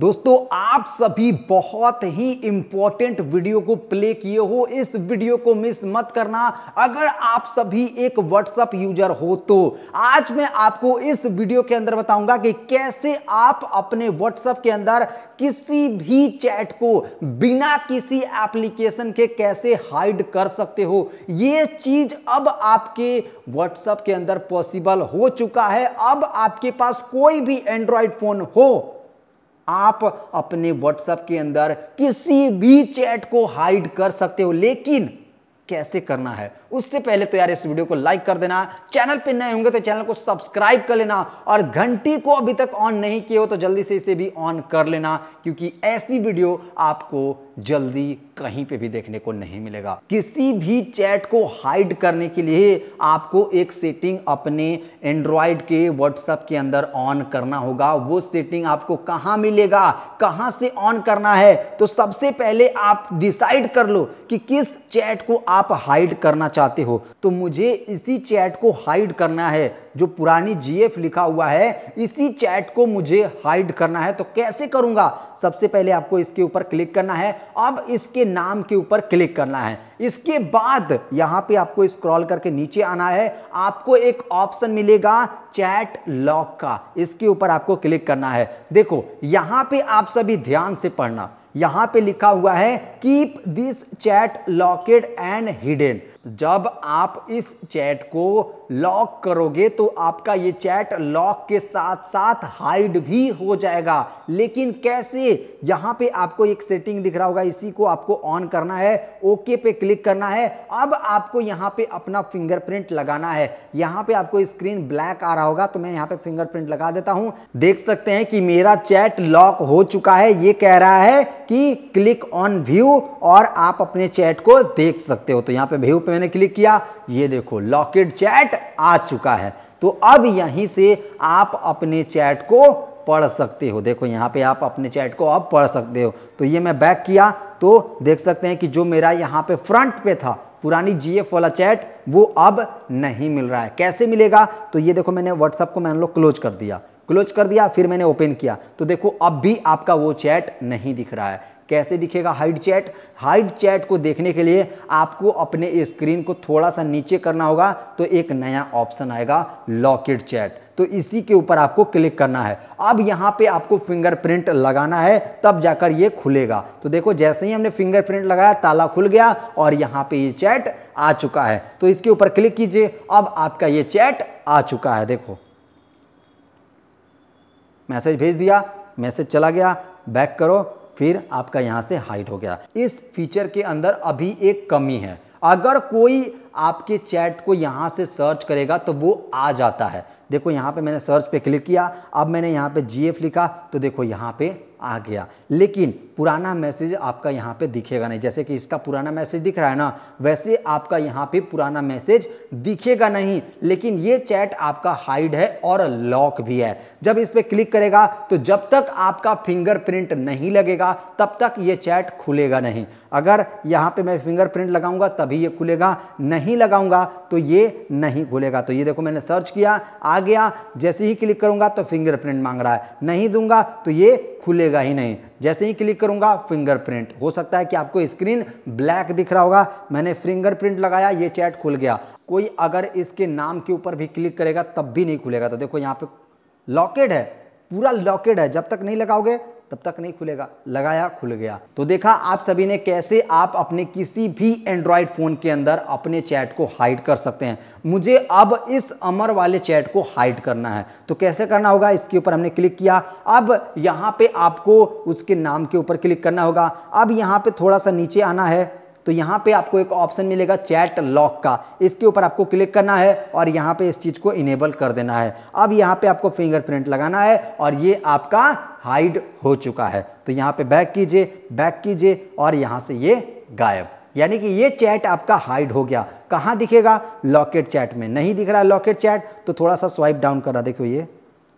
दोस्तों आप सभी बहुत ही इंपॉर्टेंट वीडियो को प्ले किए हो इस वीडियो को मिस मत करना अगर आप सभी एक व्हाट्सएप यूजर हो तो आज मैं आपको इस वीडियो के अंदर बताऊंगा कि कैसे आप अपने व्हाट्सएप के अंदर किसी भी चैट को बिना किसी एप्लीकेशन के कैसे हाइड कर सकते हो ये चीज अब आपके व्हाट्सएप के अंदर पॉसिबल हो चुका है अब आपके पास कोई भी एंड्रॉयड फोन हो आप अपने व्हाट्सएप के अंदर किसी भी चैट को हाइड कर सकते हो लेकिन कैसे करना है उससे पहले तो यार इस वीडियो को लाइक कर देना चैनल पे नए होंगे तो चैनल को सब्सक्राइब कर लेना और घंटी को अभी तक ऑन नहीं किए हो तो जल्दी से इसे भी ऑन कर लेना क्योंकि ऐसी वीडियो आपको जल्दी कहीं पे भी देखने को नहीं मिलेगा किसी भी चैट को हाइड करने के लिए आपको एक सेटिंग अपने एंड्रॉयड के व्हाट्सएप के अंदर ऑन करना होगा वो सेटिंग आपको कहाँ मिलेगा कहाँ से ऑन करना है तो सबसे पहले आप डिसाइड कर लो कि किस चैट को आप हाइड करना चाहते हो तो मुझे इसी चैट को हाइड करना है जो पुरानी जीएफ लिखा हुआ है इसी चैट को मुझे हाइड करना है तो कैसे करूंगा सबसे पहले आपको इसके ऊपर क्लिक करना है अब इसके नाम के ऊपर क्लिक करना है इसके बाद यहां पे आपको स्क्रॉल करके नीचे आना है आपको एक ऑप्शन मिलेगा चैट लॉक का इसके ऊपर आपको क्लिक करना है देखो यहां पे आप सभी ध्यान से पढ़ना यहां पे लिखा हुआ है keep this chat locked and hidden जब आप इस चैट को लॉक करोगे तो आपका ये चैट लॉक के साथ साथ हाइड भी हो जाएगा लेकिन कैसे यहां पे आपको एक सेटिंग दिख रहा होगा इसी को आपको ऑन करना है ओके पे क्लिक करना है अब आपको यहां पे अपना फिंगरप्रिंट लगाना है यहां पे आपको स्क्रीन ब्लैक आ रहा होगा तो मैं यहां पे फिंगरप्रिंट लगा देता हूं देख सकते हैं कि मेरा चैट लॉक हो चुका है ये कह रहा है कि क्लिक ऑन व्यू और आप अपने चैट को देख सकते हो तो यहाँ पे व्यू पे मैंने क्लिक किया ये देखो लॉकेट चैट आ चुका है तो अब यहीं से आप अपने चैट को पढ़ सकते हो देखो यहाँ पे आप अपने चैट को अब पढ़ सकते हो तो ये मैं बैक किया तो देख सकते हैं कि जो मेरा यहाँ पे फ्रंट पे था पुरानी जीएफ वाला चैट वो अब नहीं मिल रहा है कैसे मिलेगा तो ये देखो मैंने व्हाट्सअप को मैंने लोग क्लोज कर दिया क्लोज कर दिया फिर मैंने ओपन किया तो देखो अब भी आपका वो चैट नहीं दिख रहा है कैसे दिखेगा हाइड चैट हाइड चैट को देखने के लिए आपको अपने स्क्रीन को थोड़ा सा नीचे करना होगा तो एक नया ऑप्शन आएगा लॉकेट चैट तो इसी के ऊपर आपको क्लिक करना है अब यहाँ पे आपको फिंगरप्रिंट लगाना है तब जाकर ये खुलेगा तो देखो जैसे ही हमने फिंगरप्रिंट लगाया ताला खुल गया और यहाँ पे ये चैट आ चुका है तो इसके ऊपर क्लिक कीजिए अब आपका ये चैट आ चुका है देखो मैसेज भेज दिया मैसेज चला गया बैक करो फिर आपका यहाँ से हाइट हो गया इस फीचर के अंदर अभी एक कमी है अगर कोई आपके चैट को यहाँ से सर्च करेगा तो वो आ जाता है देखो यहाँ पे मैंने सर्च पे क्लिक किया अब मैंने यहाँ पे एफ लिखा तो देखो यहाँ पे आ गया लेकिन पुराना मैसेज आपका यहाँ पे दिखेगा नहीं जैसे कि इसका पुराना मैसेज दिख रहा है ना वैसे आपका यहाँ पे पुराना मैसेज दिखेगा नहीं लेकिन ये चैट आपका हाइड है और लॉक भी है जब इस पर क्लिक करेगा तो जब तक आपका फिंगरप्रिंट नहीं लगेगा तब तक ये चैट खुलेगा नहीं अगर यहाँ पे मैं फिंगरप्रिंट लगाऊंगा तभी ये खुलेगा नहीं लगाऊंगा तो ये नहीं खुलेगा तो ये देखो मैंने सर्च किया आ आ गया जैसे ही क्लिक करूंगा तो फिंगरप्रिंट मांग रहा है नहीं दूंगा तो ये खुलेगा ही नहीं जैसे ही क्लिक करूंगा फिंगरप्रिंट हो सकता है कि आपको स्क्रीन ब्लैक दिख रहा होगा मैंने फिंगरप्रिंट लगाया ये चैट खुल गया कोई अगर इसके नाम के ऊपर भी क्लिक करेगा तब भी नहीं खुलेगा तो देखो यहाँ पे लॉकेट है पूरा लॉकेट है जब तक नहीं लगाओगे तब तक नहीं खुलेगा लगाया खुल गया तो देखा आप सभी ने कैसे आप अपने किसी भी एंड्रॉयड फ़ोन के अंदर अपने चैट को हाइड कर सकते हैं मुझे अब इस अमर वाले चैट को हाइड करना है तो कैसे करना होगा इसके ऊपर हमने क्लिक किया अब यहां पे आपको उसके नाम के ऊपर क्लिक करना होगा अब यहाँ पे थोड़ा सा नीचे आना है तो यहाँ पे आपको एक ऑप्शन मिलेगा चैट लॉक का इसके ऊपर आपको क्लिक करना है और यहाँ पे इस चीज़ को इनेबल कर देना है अब यहाँ पे आपको फिंगरप्रिंट लगाना है और ये आपका हाइड हो चुका है तो यहाँ पे बैक कीजिए बैक कीजिए और यहाँ से ये गायब यानी कि ये चैट आपका हाइड हो गया कहाँ दिखेगा लॉकेट चैट में नहीं दिख रहा है लॉकेट चैट तो थोड़ा सा स्वाइप डाउन रहा देखो ये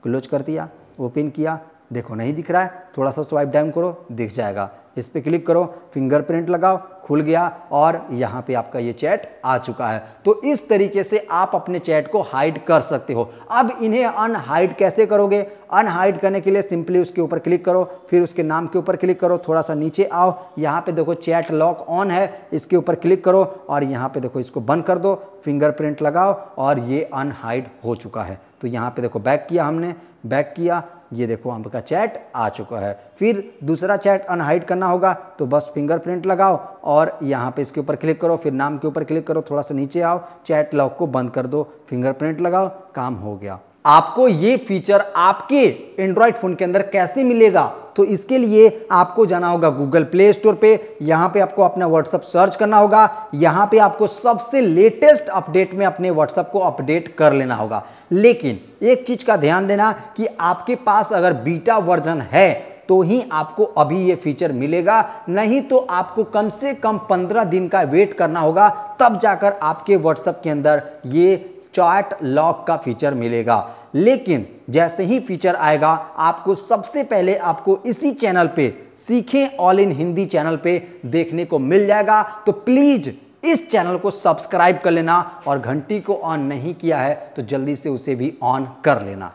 क्लोज कर दिया ओपन किया देखो नहीं दिख रहा है थोड़ा सा स्वाइप डाउन करो दिख जाएगा इस पर क्लिक करो फिंगरप्रिंट लगाओ खुल गया और यहाँ पे आपका ये चैट आ चुका है तो इस तरीके से आप अपने चैट को हाइड कर सकते हो अब इन्हें अनहाइड कैसे करोगे अनहाइड करने के लिए सिंपली उसके ऊपर क्लिक करो फिर उसके नाम के ऊपर क्लिक करो थोड़ा सा नीचे आओ यहाँ पे देखो चैट लॉक ऑन है इसके ऊपर क्लिक करो और यहाँ पे देखो इसको बंद कर दो फिंगरप्रिंट लगाओ और ये अनहाइड हो चुका है तो यहाँ पे देखो बैक किया हमने बैक किया ये देखो आपका चैट आ चुका है फिर दूसरा चैट अनहाइड करना होगा तो बस फिंगरप्रिंट लगाओ और यहाँ पे इसके ऊपर क्लिक करो फिर नाम के ऊपर क्लिक करो थोड़ा सा नीचे आओ चैट लॉक को बंद कर दो फिंगरप्रिंट लगाओ काम हो गया आपको ये फीचर आपके एंड्रॉयड फ़ोन के अंदर कैसे मिलेगा तो इसके लिए आपको जाना होगा गूगल प्ले स्टोर पे यहाँ पे आपको अपना व्हाट्सअप सर्च करना होगा यहाँ पे आपको सबसे लेटेस्ट अपडेट में अपने व्हाट्सएप को अपडेट कर लेना होगा लेकिन एक चीज़ का ध्यान देना कि आपके पास अगर बीटा वर्जन है तो ही आपको अभी ये फीचर मिलेगा नहीं तो आपको कम से कम 15 दिन का वेट करना होगा तब जाकर आपके व्हाट्सएप के अंदर ये चार्ट लॉक का फीचर मिलेगा लेकिन जैसे ही फीचर आएगा आपको सबसे पहले आपको इसी चैनल पे सीखें ऑल इन हिंदी चैनल पे देखने को मिल जाएगा तो प्लीज़ इस चैनल को सब्सक्राइब कर लेना और घंटी को ऑन नहीं किया है तो जल्दी से उसे भी ऑन कर लेना